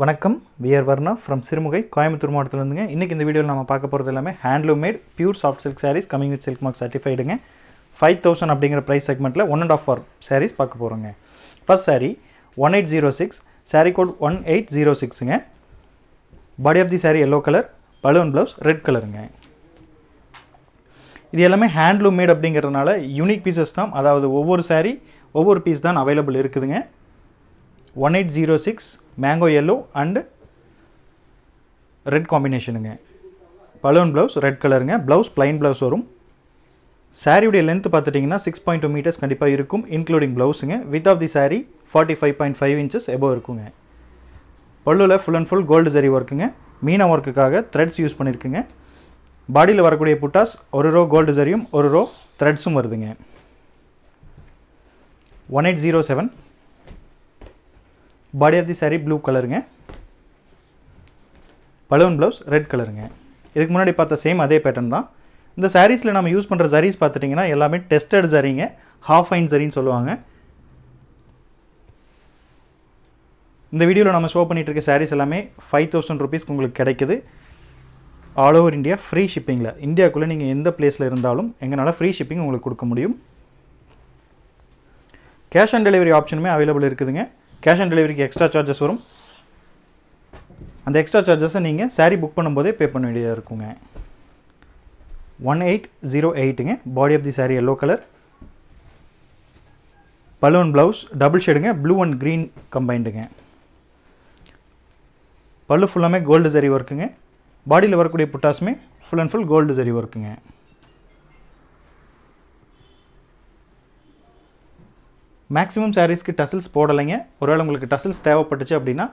வணக்கம் we are Varna from Sirumugai Coimbatore மாவட்டத்துலேருந்துங்க இன்றைக்கி இந்த வீடியோவில் நம்ம பார்க்க போகிறது எல்லாமே handloom made pure soft silk saris coming with silk mark சர்டிஃபைடுங்க ஃபைவ் தௌசண்ட் அப்படிங்கிற ப்ரைஸ் செக்மெண்ட்டில் one and half for saris பார்க்க போகிறோங்க first sari one eight zero six sari code one eight zero six body of the sari yellow colour balloon blouse red கலருங்க இது எல்லாமே handloom made அப்படிங்கிறதுனால unique pieces தான் அதாவது ஒவ்வொரு சாரீ ஒவ்வொரு பீஸ் தான் அவைலபிள் இருக்குதுங்க one eight zero six mango yellow and red காம்பினேஷனுங்க பலூன் ப்ளவுஸ் ரெட் கலருங்க ப்ளவுஸ் ப்ளைன் ப்ளவுஸ் வரும் சாரியுடைய லென்த் பார்த்துட்டிங்கன்னா சிக்ஸ் பாயிண்ட் டூ மீட்டர்ஸ் கண்டிப்பாக இருக்கும் இன்க்ளூடிங் ப்ளவுஸுங்க width of the sari forty five point five inches above இருக்குங்க பல்லுவில் full and full gold zari ஒர்க்குங்க மீனா ஒர்க்குக்காக த்ரெட்ஸ் யூஸ் பண்ணியிருக்குங்க பாடியில் வரக்கூடிய புட்டாஸ் ஒரு ரோ கோல்டு சரியும் ஒரு ரோ த்ரெட்ஸும் வருதுங்க one eight zero seven body of the sari blue கலருங்க பலூன் ப்ளவுஸ் ரெட் கலருங்க இதுக்கு முன்னாடி பார்த்த சேம் அதே பேட்டர்ன் தான் இந்த சாரீஸில் நம்ம யூஸ் பண்ணுற சாரீஸ் பார்த்துட்டிங்கன்னா எல்லாமே டெஸ்டட் சரிங்க ஹாஃப் ஐன் சரின்னு சொல்லுவாங்க இந்த வீடியோவில் நம்ம ஷோ பண்ணிகிட்டு இருக்க சாரீஸ் எல்லாமே ஃபைவ் தௌசண்ட் ருபீஸ்க்கு உங்களுக்கு கிடைக்குது ஆல் ஓவர் இந்தியா ஃப்ரீ ஷிப்பிங்கில் இந்தியாவுக்குள்ளே நீங்கள் எந்த பிளேஸில் இருந்தாலும் எங்களால் ஃப்ரீ ஷிப்பிங் உங்களுக்கு கொடுக்க முடியும் கேஷ் ஆன் டெலிவரி ஆப்ஷனுமே அவைலபிள் இருக்குதுங்க கேஷ் ஆன் டெலிவரிக்கு எக்ஸ்ட்ரா சார்ஜஸ் வரும் அந்த எக்ஸ்ட்ரா சார்ஜஸை நீங்கள் சாரீ புக் பண்ணும்போதே பே பண்ண வேண்டியதாக இருக்குங்க ஒன் எயிட் ஜீரோ எயிட்டுங்க body of the sari yellow colour balloon blouse double ஷேடுங்க ப்ளூ அண்ட் க்ரீன் கம்பைண்டுங்க பல்லு ஃபுல்லாமே கோல்டு சரி ஒர்க்குங்க பாடியில் வரக்கூடிய புட்டாஸுமே full and full gold zari ஒர்க்குங்க மேக்ஸிமம் சாரீஸ்க்கு டசில்ஸ் போடலைங்க ஒருவேளை உங்களுக்கு டசில்ஸ் தேவைப்பட்டுச்சு அப்படின்னா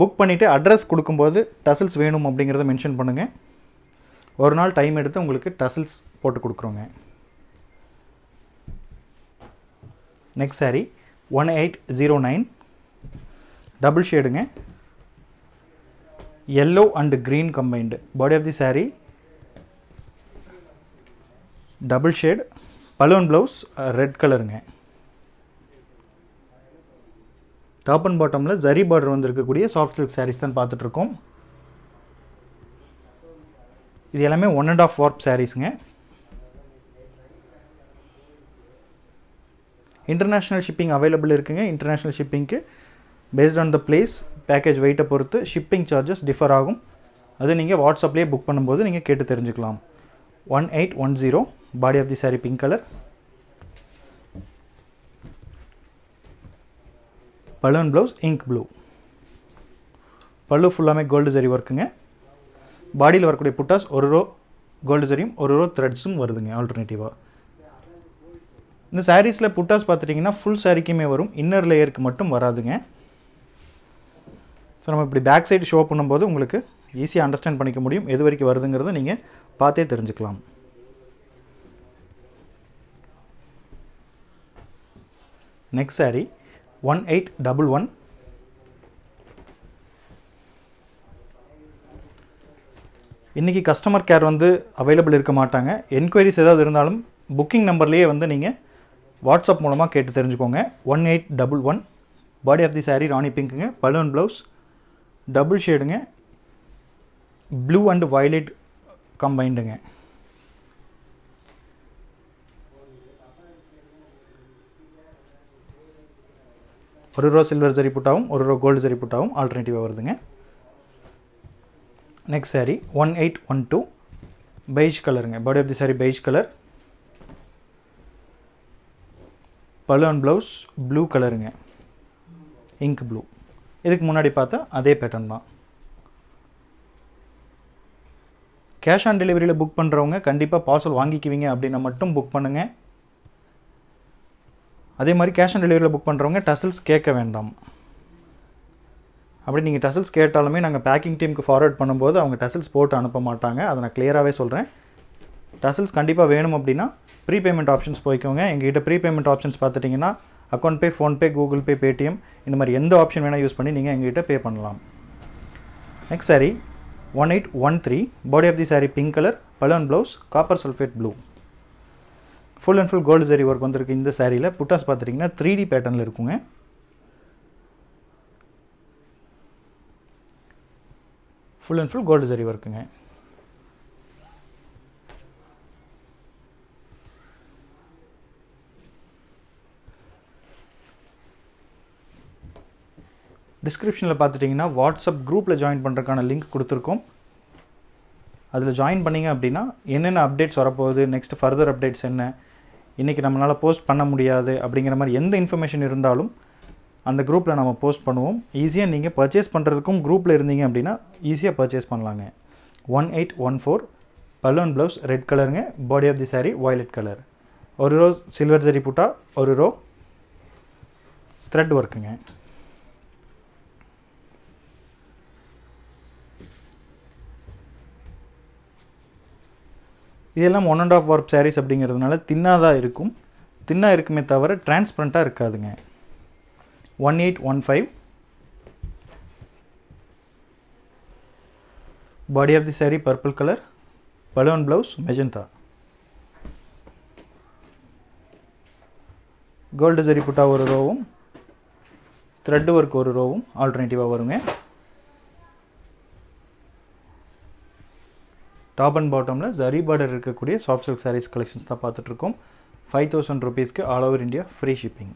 புக் பண்ணிவிட்டு அட்ரஸ் கொடுக்கும்போது டசில்ஸ் வேணும் அப்படிங்கிறத மென்ஷன் பண்ணுங்கள் ஒரு நாள் டைம் எடுத்து உங்களுக்கு டசில்ஸ் போட்டு கொடுக்குறோங்க next sari one eight zero nine double ஷேடுங்க yellow and green combined body of the sari double shade balloon blouse red கலருங்க டாப் அண்ட் பாட்டமில் ஜரி பார்டர் வந்திருக்கக்கூடிய சாஃப்ட் சில்க் சாரீஸ் தான் பார்த்துட்ருக்கோம் இது எல்லாமே ஒன் அண்ட் ஆஃப் வார்ப் சாரீஸுங்க இன்டர்நேஷ்னல் ஷிப்பிங் அவைலபிள் இருக்குங்க இன்டர்நேஷ்னல் ஷிப்பிங்க்கு based on the place package வெயிட்டை பொறுத்து ஷிப்பிங் சார்ஜஸ் டிஃபர் ஆகும் அது நீங்கள் வாட்ஸ்அப்லேயே புக் பண்ணும்போது நீங்கள் கேட்டு தெரிஞ்சுக்கலாம் one eight one zero body of the sari pink colour balloon blouse ink blue pallu ஃபுல்லாமே கோல்டு ஜரி ஒர்க்குங்க பாடியில் வரக்கூடிய புட்டாஸ் ஒரு ரோ கோல்டு ஜரியும் ஒரு ரோ த்ரெட்ஸும் வருதுங்க ஆல்டர்னேட்டிவாக இந்த சாரீஸில் புட்டாஸ் பார்த்துட்டிங்கன்னா ஃபுல் சாரிக்குமே வரும் இன்னர் லேயருக்கு மட்டும் வராதுங்க ஸோ நம்ம இப்படி பேக் சைடு ஷோ பண்ணும்போது உங்களுக்கு ஈஸியாக அண்டர்ஸ்டாண்ட் பண்ணிக்க முடியும் எது வரைக்கும் வருதுங்கிறத நீங்கள் பார்த்தே தெரிஞ்சுக்கலாம் next sari one eight double one இன்றைக்கி கஸ்டமர் கேர் வந்து அவைலபிள் இருக்க மாட்டாங்க என்கொயரிஸ் ஏதாவது இருந்தாலும் புக்கிங் நம்பர்லேயே வந்து நீங்கள் வாட்ஸ்அப் மூலமாக கேட்டு தெரிஞ்சுக்கோங்க one eight double one body of the sari rani பிங்க்குங்க பலூன் ப்ளவுஸ் டபுள் ஷேடுங்க ப்ளூ அண்ட் வயலட் கம்பைண்டுங்க ஒரு ரூபா சில்வர் ஜரி புட்டாவும் ஒரு ரூபா கோல்டு ஜரி புட்டாவும் ஆல்டர்னேட்டிவாக வருதுங்க next sari one eight one two beige கலருங்க body of the sari beige colour balloon blouse blue கலருங்க இங்க் ப்ளூ இதுக்கு முன்னாடி பார்த்தா அதே பேட்டர்ன் தான் கேஷ் ஆன் டெலிவரியில் புக் பண்ணுறவங்க கண்டிப்பாக பார்சல் வாங்கிக்குவீங்க அப்படின்னா மட்டும் புக் பண்ணுங்கள் அதே மாதிரி கேஷ் ஆன் டெலிவரியில் புக் பண்ணுறவங்க டசல்ஸ் கேட்க வேண்டாம் அப்படி நீங்கள் டசல்ஸ் கேட்டாலுமே நாங்கள் பேக்கிங் டீமுக்கு ஃபார்வர்ட் பண்ணும்போது அவங்க டசல்ஸ் போட்டு அனுப்ப மாட்டாங்க அதை நான் கிளியராகவே சொல்கிறேன் டசல்ஸ் கண்டிப்பாக வேணும் அப்படின்னா ப்ரீ பேமெண்ட் ஆப்ஷன்ஸ் போய்க்கோங்க எங்ககிட்ட ப்ரீ பேமெண்ட் ஆப்ஷன்ஸ் பார்த்துட்டிங்கன்னா account pay PhonePe Google Pay Paytm இந்த மாதிரி எந்த ஆப்ஷன் வேணால் யூஸ் பண்ணி நீங்கள் எங்ககிட்ட பே பண்ணலாம் next sari one eight one three body of the sari pink colour balloon blouse copper sulphate blue full and full gold zari work வந்திருக்கு இந்த சாரியில் புட்டாஸ் பார்த்துட்டிங்கன்னா த்ரீ டி பேட்டர்னில் இருக்குங்க full and full gold zari ஒர்க்குங்க டிஸ்கிரிப்ஷனில் பார்த்துட்டிங்கன்னா வாட்ஸ்அப் குரூப்பில் ஜாயின் பண்ணுறதுக்கான லிங்க் கொடுத்துருக்கோம் அதில் ஜாயின் பண்ணிங்க அப்படின்னா என்னென்ன அப்டேட்ஸ் வரப்போகுது நெக்ஸ்ட் ஃபர்தர் அப்டேட்ஸ் என்ன இன்றைக்கி நம்மளால் போஸ்ட் பண்ண முடியாது அப்படிங்கிற மாதிரி எந்த இன்ஃபர்மேஷன் இருந்தாலும் அந்த குரூப்பில் நம்ம போஸ்ட் பண்ணுவோம் ஈஸியாக நீங்கள் பர்ச்சேஸ் பண்ணுறதுக்கும் குரூப்பில் இருந்தீங்க அப்படின்னா ஈஸியாக பர்ச்சேஸ் பண்ணலாங்க one eight one four balloon blouse red கலருங்க body of the sari violet colour ஒரு ரோ சில்வர் ஜரி புட்டா ஒரு ரோ த்ரெட் ஒர்க்குங்க இதெல்லாம் one and half warp saris அப்படிங்கிறதுனால தின்னாக இருக்கும் தின்னாக இருக்குமே தவிர டிரான்ஸ்பரண்ட்டாக இருக்காதுங்க one eight one five body of the sari purple colour balloon blouse magenta gold zari butta ஒரு ரோவும் த்ரெட் ஒர்க் ஒரு ரோவும் ஆல்டர்னேட்டிவாக வருங்க டாப் அண்ட் பாட்டமில் ஜரி பார்டர் இருக்கக்கூடிய சாஃப்ட் சில்க் சாரீஸ் கலெக்ஷன்ஸ் தான் பார்த்துட்ருக்கோம் ஃபைவ் தௌசண்ட் ருபீஸ்க்கு all over India free shipping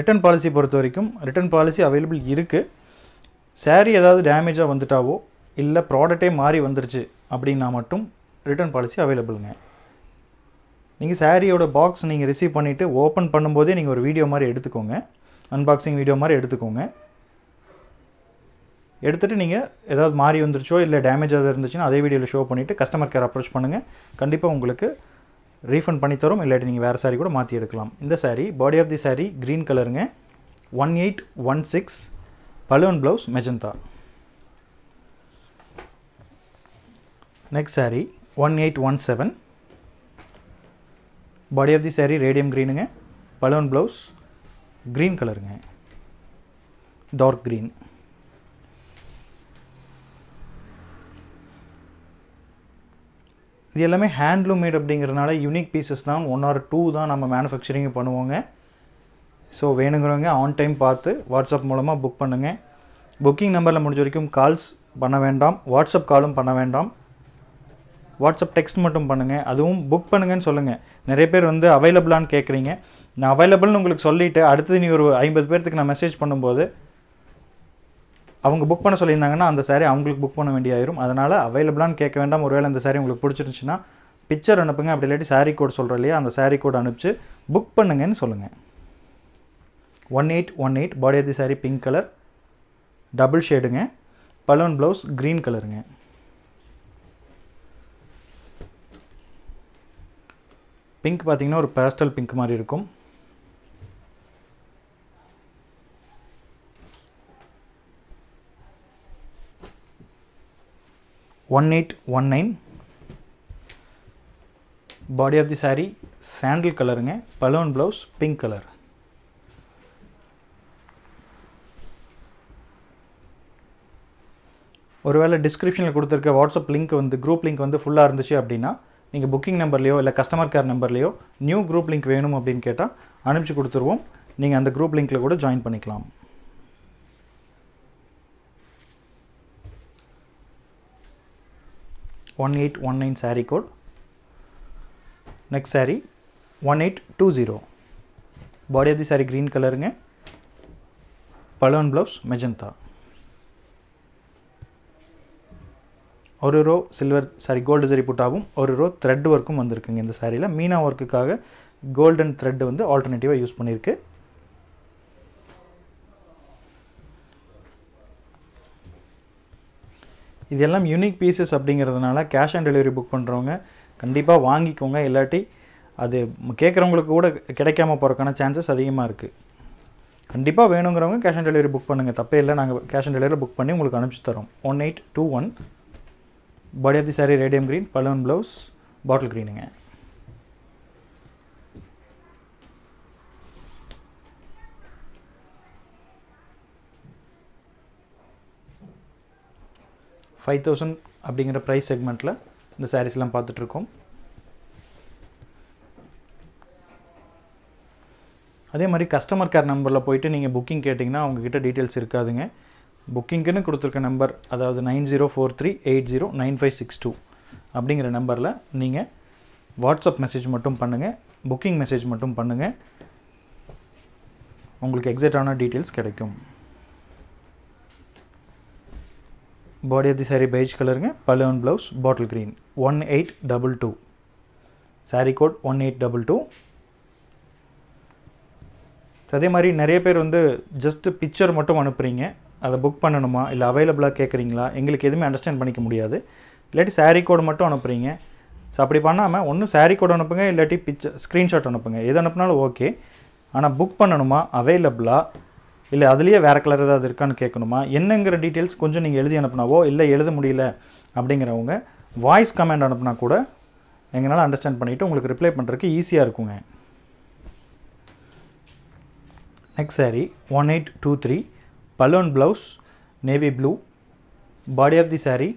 return policy பொறுத்த வரைக்கும் ரிட்டர்ன் பாலிசி அவைலபிள் இருக்குது சேரீ ஏதாவது டேமேஜாக வந்துட்டாவோ இல்லை ப்ராடக்டே மாறி வந்துருச்சு அப்படின்னா மட்டும் ரிட்டர்ன் பாலிசி அவைலபிளுங்க நீங்கள் சாரியோட பாக்ஸ் நீங்கள் ரிசீவ் பண்ணிவிட்டு ஓப்பன் பண்ணும்போதே நீங்கள் ஒரு வீடியோ மாதிரி எடுத்துக்கோங்க அன்பாக்சிங் வீடியோ மாதிரி எடுத்துக்கோங்க எடுத்துகிட்டு நீங்கள் ஏதாவது மாறி வந்துருச்சோ இல்லை டேமேஜ் ஏதாவது இருந்துச்சுன்னா அதே வீடியோவில் ஷோ பண்ணிவிட்டு கஸ்டமர் கேர் அப்ரோச் பண்ணுங்கள் கண்டிப்பாக உங்களுக்கு ரீஃபண்ட் பண்ணித்தரும் இல்லாட்டி நீங்கள் வேறு சாரீ கூட மாற்றி எடுக்கலாம் இந்த sari body of the sari green கலருங்க one eight one six balloon blouse magenta next sari one eight one seven body of the sari radium க்ரீனுங்க பலுவன் ப்ளவுஸ் க்ரீன் கலருங்க டார்க் க்ரீன் இது எல்லாமே ஹேண்ட்லூம் மேட் அப்படிங்கிறதுனால யூனிக் பீசஸ் தான் ஒன் ஆர் டூ தான் நம்ம manufacturing பண்ணுவோங்க ஸோ வேணுங்கிறவங்க ஆன் டைம் பார்த்து வாட்ஸ்அப் மூலமாக புக் பண்ணுங்கள் புக்கிங் நம்பரில் முடிஞ்ச வரைக்கும் கால்ஸ் பண்ண வேண்டாம் வாட்ஸ்அப் காலும் பண்ண வேண்டாம் வாட்ஸ்அப் டெக்ஸ்ட் மட்டும் பண்ணுங்கள் அதுவும் புக் பண்ணுங்கன்னு சொல்லுங்கள் நிறைய பேர் வந்து அவைலபிளான்னு கேட்குறீங்க நான் அவைலபிள்னு உங்களுக்கு சொல்லிவிட்டு அடுத்தது நீ ஒரு ஐம்பது பேர்த்துக்கு நான் மெசேஜ் பண்ணும்போது அவங்க புக் பண்ண சொல்லியிருந்தாங்கன்னா அந்த சாரி அவங்களுக்கு புக் பண்ண வேண்டியாயிரும் அதனால் அவைலபிளான்னு கேட்க வேண்டாம் ஒருவேளை அந்த சாரி உங்களுக்கு பிடிச்சிருந்துச்சுன்னா பிக்சர் அனுப்புங்க அப்படி இல்லாட்டி சாரீ கோட் சொல்கிற இல்லையா அந்த சாரீ கோட் அனுப்பிச்சு புக் பண்ணுங்கன்னு சொல்லுங்கள் one eight one eight body of the sari pink colour double ஷேடுங்க பலூன் ப்ளவுஸ் க்ரீன் கலருங்க பிங்க் பார்த்திங்கன்னா ஒரு பேஸ்டல் பிங்க் மாதிரி இருக்கும் 1819 பாடி ஆஃப் தி சாரீ சாண்டில் கலருங்க பலோன் ப்ளவுஸ் பிங்க் கலர் ஒருவேளை டிஸ்கிரிப்ஷனில் கொடுத்துருக்க வாட்ஸ்அப் லிங்க் வந்து குரூப் லிங்க் வந்து ஃபுல்லாக இருந்துச்சு அப்படின்னா நீங்கள் புக்கிங் நம்பர்லையோ இல்லை கஸ்டமர் கேர் நம்பர்லையோ நியூ குரூப் லிங்க் வேணும் அப்படின்னு கேட்டால் அனுப்பிச்சு கொடுத்துருவோம் நீங்கள் அந்த குரூப் லிங்க்கில் கூட ஜாயின் பண்ணிக்கலாம் one eight one nine sari code next sari one eight two zero body of the sari green கலருங்க பலூன் ப்ளவுஸ் மெஜந்தா ஒரு row silver zari gold zari புட்டாவும் ஒரு ரோ த்ரெட் ஒர்க்கும் வந்திருக்குங்க இந்த சாரியில் மீனா ஒர்க்குக்காக கோல்டன் த்ரெட் வந்து ஆல்டர்னேட்டிவாக யூஸ் பண்ணியிருக்கு இதெல்லாம் யூனிக் பீசஸ் அப்படிங்கிறதுனால கேஷ் ஆன் டெலிவரி புக் பண்ணுறவங்க கண்டிப்பாக வாங்கிக்கோங்க இல்லாட்டி அது கேட்குறவங்களுக்கு கூட கிடைக்காம போகிறக்கான சான்சஸ் அதிகமாக இருக்குது கண்டிப்பாக வேணுங்கிறவங்க கேஷ் ஆன் டெலிவரி புக் பண்ணுங்கள் தப்பே இல்லை நாங்கள் கேஷ் ஆன் டெலிவரி புக் பண்ணி உங்களுக்கு அனுப்பிச்சி தரோம் one eight two one body of the sari radium green balloon blouse bottle க்ரீனுங்க ஃபைவ் தௌசண்ட் அப்படிங்கிற ப்ரைஸ் செக்மெண்ட்டில் இந்த சாரீஸ்லாம் பார்த்துட்ருக்கோம் அதே மாதிரி கஸ்டமர் கேர் நம்பரில் போயிட்டு நீங்கள் புக்கிங் கேட்டிங்கன்னா அவங்கக்கிட்ட டீட்டெயில்ஸ் இருக்காதுங்க புக்கிங்க்குன்னு கொடுத்துருக்க நம்பர் அதாவது nine zero four three eight zero nine five six two அப்படிங்கிற நம்பரில் நீங்கள் வாட்ஸ்அப் மெசேஜ் மட்டும் பண்ணுங்கள் புக்கிங் மெசேஜ் மட்டும் பண்ணுங்கள் உங்களுக்கு எக்ஸாக்டான டீட்டெயில்ஸ் கிடைக்கும் body of the sari beige கலருங்க pallu and bottle green one eight double two sari code one eight double two அதே மாதிரி நிறைய பேர் வந்து ஜஸ்ட்டு பிக்சர் மட்டும் அனுப்புகிறீங்க அதை புக் பண்ணணுமா இல்லை அவைலபிளாக கேட்குறீங்களா எங்களுக்கு எதுவுமே அண்டர்ஸ்டாண்ட் பண்ணிக்க முடியாது இல்லாட்டி சாரி கோடு மட்டும் அனுப்புகிறீங்க ஸோ அப்படி பண்ணாமல் ஒன்றும் சாரி கோடு அனுப்புங்க இல்லாட்டி பிக்சர் ஸ்க்ரீன்ஷாட் அனுப்புங்க எது அனுப்புனாலும் ஓகே ஆனால் புக் பண்ணணுமா அவைலபிளாக இல்லை அதுலேயே வேறு கலர் ஏதாவது இருக்கான்னு கேட்கணுமா என்னங்கிற டீட்டெயில்ஸ் கொஞ்சம் நீங்கள் எழுதி அனுப்புனாவோ இல்லை எழுத முடியல அப்படிங்கிறவங்க வாய்ஸ் கமெண்ட் அனுப்புனா கூட எங்களால் அண்டர்ஸ்டாண்ட் பண்ணிவிட்டு உங்களுக்கு ரிப்ளை பண்ணுறதுக்கு ஈஸியாக இருக்குங்க next sari one eight two three balloon blouse navy blue body of the sari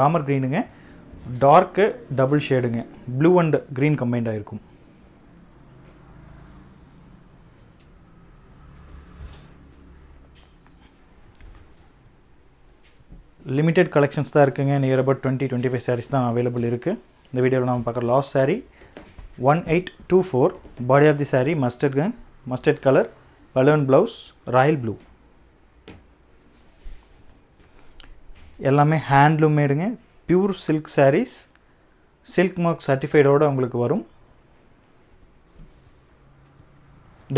Ramar க்ரீனுங்க டார்க்கு டபுள் ஷேடுங்க ப்ளூ அண்ட் க்ரீன் கம்பைண்டாக இருக்கும் லிமிட்டெட் கலெக்ஷன்ஸ் தான் இருக்குங்க near about twenty twenty five saris தான் அவைலபிள் இருக்குது இந்த வீடியோவில் நம்ம பார்க்குற last sari one eight two four body of the sari mustard mustard colour balloon blouse royal blue எல்லாமே ஹேண்ட்லூம் மேடுங்க pure silk saris silk mark சர்டிஃபைடோடு உங்களுக்கு வரும்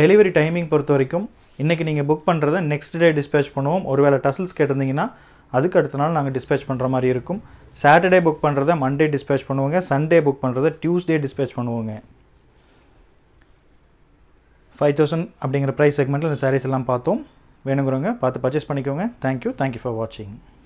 டெலிவரி டைமிங் பொறுத்த வரைக்கும் இன்றைக்கி நீங்கள் புக் பண்ணுறதை நெக்ஸ்ட் டே டிஸ்பேச் பண்ணுவோம் ஒருவேளை டசல்ஸ் கேட்டிருந்தீங்கன்னா அதுக்கு அடுத்த நாள் நாங்கள் டிஸ்பேச் பண்ணுற மாதிரி இருக்கும் சாட்டர்டே புக் பண்ணுறத மண்டே டிஸ்பேச் பண்ணுவோங்க சண்டே புக் பண்ணுறத டியூஸ்டே டிஸ்பேச் பண்ணுவோங்க ஃபைவ் தௌசண்ட் அப்படிங்கிற ப்ரைஸ் செக்மெண்ட்டில் இந்த சாரீஸ் எல்லாம் பார்த்தோம் வேணுங்கிறவங்க பார்த்து பர்ச்சேஸ் பண்ணிக்கோங்க தேங்க்யூ தேங்க்யூ ஃபார் வாட்சிங்